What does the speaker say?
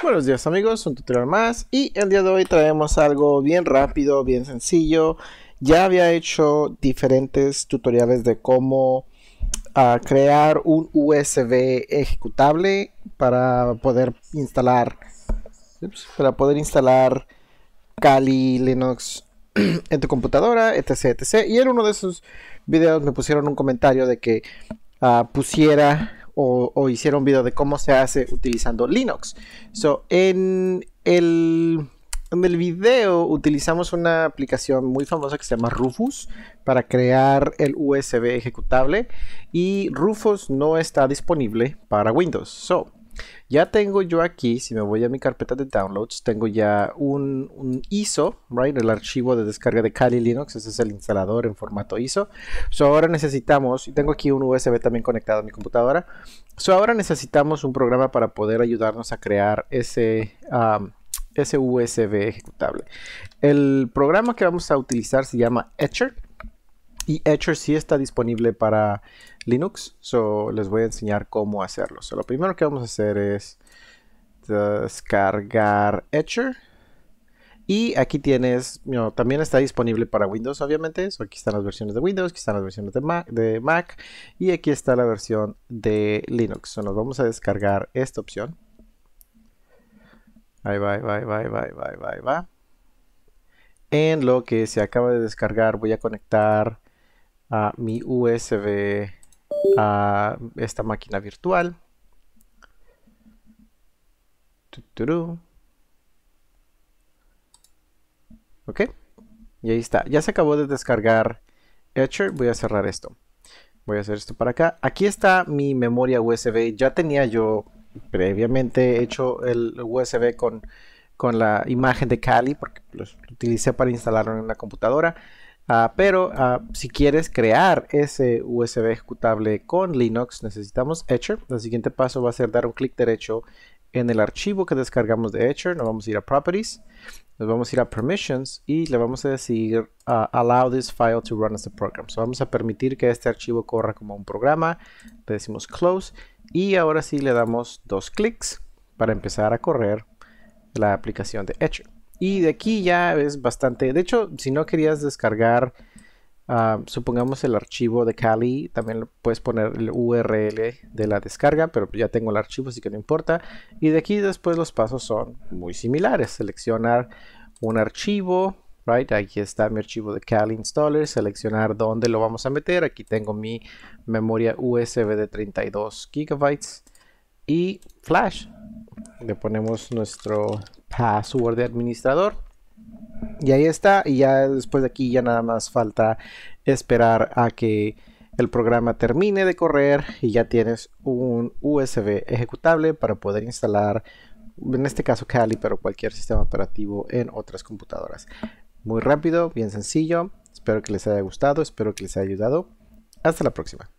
Buenos días amigos, un tutorial más y el día de hoy traemos algo bien rápido, bien sencillo. Ya había hecho diferentes tutoriales de cómo ah, crear un USB ejecutable para poder instalar para poder instalar Kali Linux en tu computadora, etc, etc. Y en uno de esos videos me pusieron un comentario de que ah, pusiera o, hicieron un video de cómo se hace utilizando Linux. So, en el, en el video utilizamos una aplicación muy famosa que se llama Rufus para crear el USB ejecutable y Rufus no está disponible para Windows. Ya tengo yo aquí, si me voy a mi carpeta de downloads, tengo ya un, ISO, El archivo de descarga de Kali Linux, ese es el instalador en formato ISO. So ahora necesitamos, y tengo aquí un USB también conectado a mi computadora. So ahora necesitamos un programa para poder ayudarnos a crear ese, um, ese USB ejecutable. El programa que vamos a utilizar se llama Etcher. Y Etcher sí está disponible para Linux, so les voy a enseñar cómo hacerlo. lo primero que vamos a hacer es descargar Etcher. Y aquí tienes, también está disponible para Windows, obviamente. aquí están las versiones de Windows, aquí están las versiones de Mac, de Mac y aquí está la versión de Linux. So, nos vamos a descargar esta opción. Ahí va, ahí va, ahí va, va, va, va. En lo que se acaba de descargar, voy a conectar a mi USB a esta máquina virtual. Ok, y ahí está. Ya se acabó de descargar Etcher. Voy a cerrar esto. Voy a hacer esto para acá. Aquí está mi memoria USB. Ya tenía yo previamente hecho el USB con, con la imagen de Kali porque lo utilicé para instalarlo en la computadora. Ah, pero ah, si quieres crear ese USB ejecutable con Linux, necesitamos Etcher. El siguiente paso va a ser dar un clic derecho en el archivo que descargamos de Etcher. Nos vamos a ir a Properties, nos vamos a ir a Permissions y le vamos a decir ah, Allow this file to run as a program. vamos a permitir que este archivo corra como un programa. Le decimos Close y ahora sí le damos dos clics para empezar a correr la aplicación de Etcher. Y de aquí ya es bastante. De hecho, si no querías descargar, ah, supongamos el archivo de Kali, también puedes poner el URL de la descarga, pero ya tengo el archivo, así que no importa. Y de aquí después los pasos son muy similares. Seleccionar un archivo, right? Aquí está mi archivo de Kali Installer, seleccionar dónde lo vamos a meter. Aquí tengo mi memoria USB de 32 GB y flash. Le ponemos nuestro password de administrador. Y ahí está. Y ya después de aquí ya nada más falta esperar a que el programa termine de correr y ya tienes un USB ejecutable para poder instalar, en este caso Kali, pero cualquier sistema operativo en otras computadoras. Muy rápido, bien sencillo. Espero que les haya gustado, espero que les haya ayudado. Hasta la próxima.